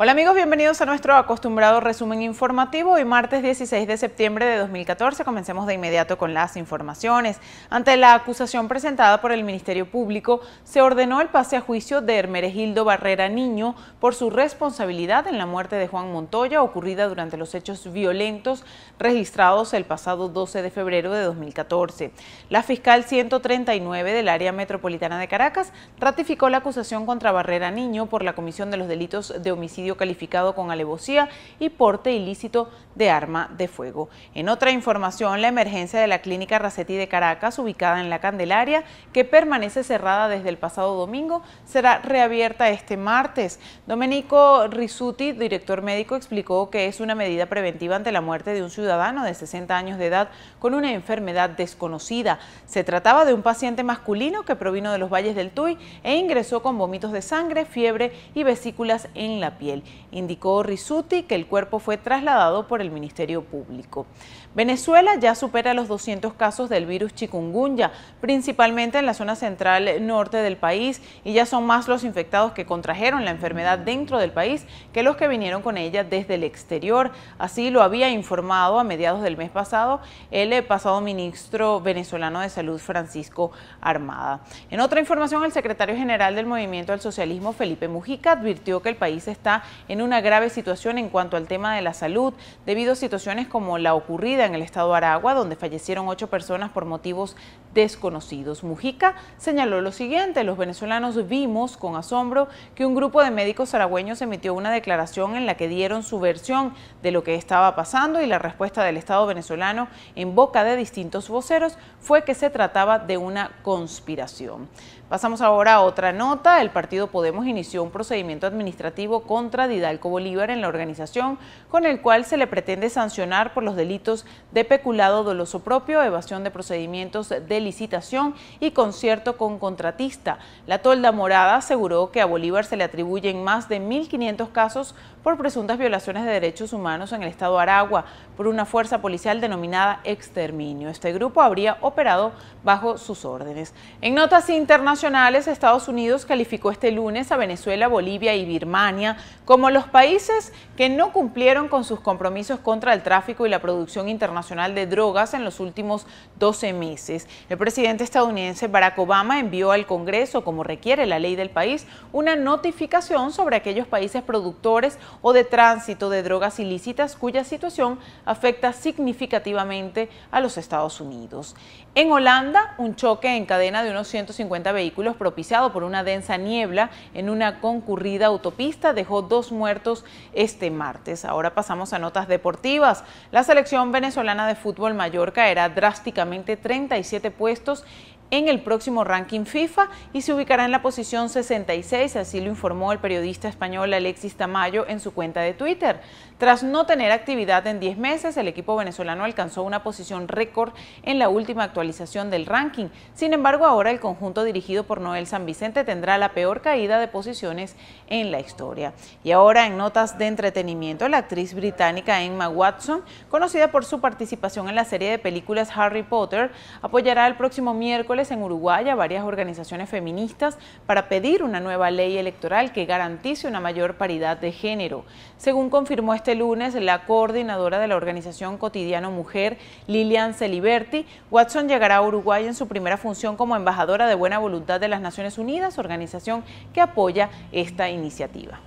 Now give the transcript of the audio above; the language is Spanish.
Hola amigos, bienvenidos a nuestro acostumbrado resumen informativo. Hoy martes 16 de septiembre de 2014 comencemos de inmediato con las informaciones. Ante la acusación presentada por el Ministerio Público, se ordenó el pase a juicio de Hermeregildo Barrera Niño por su responsabilidad en la muerte de Juan Montoya ocurrida durante los hechos violentos registrados el pasado 12 de febrero de 2014. La fiscal 139 del área metropolitana de Caracas ratificó la acusación contra Barrera Niño por la comisión de los delitos de homicidio calificado con alevosía y porte ilícito de arma de fuego. En otra información, la emergencia de la clínica Racetti de Caracas, ubicada en la Candelaria, que permanece cerrada desde el pasado domingo, será reabierta este martes. Domenico Risuti, director médico, explicó que es una medida preventiva ante la muerte de un ciudadano de 60 años de edad con una enfermedad desconocida. Se trataba de un paciente masculino que provino de los valles del Tuy e ingresó con vómitos de sangre, fiebre y vesículas en la piel. Indicó Rizuti que el cuerpo fue trasladado por el Ministerio Público. Venezuela ya supera los 200 casos del virus chikungunya, principalmente en la zona central norte del país, y ya son más los infectados que contrajeron la enfermedad dentro del país que los que vinieron con ella desde el exterior. Así lo había informado a mediados del mes pasado el pasado ministro venezolano de Salud, Francisco Armada. En otra información, el secretario general del Movimiento al Socialismo, Felipe Mujica, advirtió que el país está en una grave situación en cuanto al tema de la salud, debido a situaciones como la ocurrida en el estado Aragua, donde fallecieron ocho personas por motivos desconocidos. Mujica señaló lo siguiente, los venezolanos vimos con asombro que un grupo de médicos aragüeños emitió una declaración en la que dieron su versión de lo que estaba pasando y la respuesta del Estado venezolano en boca de distintos voceros fue que se trataba de una conspiración. Pasamos ahora a otra nota. El partido Podemos inició un procedimiento administrativo contra Didalco Bolívar en la organización, con el cual se le pretende sancionar por los delitos de peculado doloso propio, evasión de procedimientos de licitación y concierto con contratista. La Tolda Morada aseguró que a Bolívar se le atribuyen más de 1.500 casos por presuntas violaciones de derechos humanos en el estado Aragua por una fuerza policial denominada exterminio. Este grupo habría operado bajo sus órdenes. En notas internacionales, Estados Unidos calificó este lunes a Venezuela, Bolivia y Birmania como los países que no cumplieron con sus compromisos contra el tráfico y la producción internacional de drogas en los últimos 12 meses. El presidente estadounidense Barack Obama envió al Congreso, como requiere la ley del país, una notificación sobre aquellos países productores o de tránsito de drogas ilícitas cuya situación afecta significativamente a los Estados Unidos. En Holanda, un choque en cadena de unos 150 vehículos propiciado por una densa niebla en una concurrida autopista dejó dos muertos este martes. Ahora pasamos a notas deportivas. La selección venezolana de fútbol mayor caerá drásticamente 37 puestos en el próximo ranking FIFA y se ubicará en la posición 66, así lo informó el periodista español Alexis Tamayo en su cuenta de Twitter. Tras no tener actividad en 10 meses, el equipo venezolano alcanzó una posición récord en la última actualización del ranking. Sin embargo, ahora el conjunto dirigido por Noel San Vicente tendrá la peor caída de posiciones en la historia. Y ahora en notas de entretenimiento, la actriz británica Emma Watson, conocida por su participación en la serie de películas Harry Potter, apoyará el próximo miércoles en Uruguay a varias organizaciones feministas para pedir una nueva ley electoral que garantice una mayor paridad de género. Según confirmó este lunes la coordinadora de la organización Cotidiano Mujer, Lilian Celiberti, Watson llegará a Uruguay en su primera función como embajadora de buena voluntad de las Naciones Unidas, organización que apoya esta iniciativa.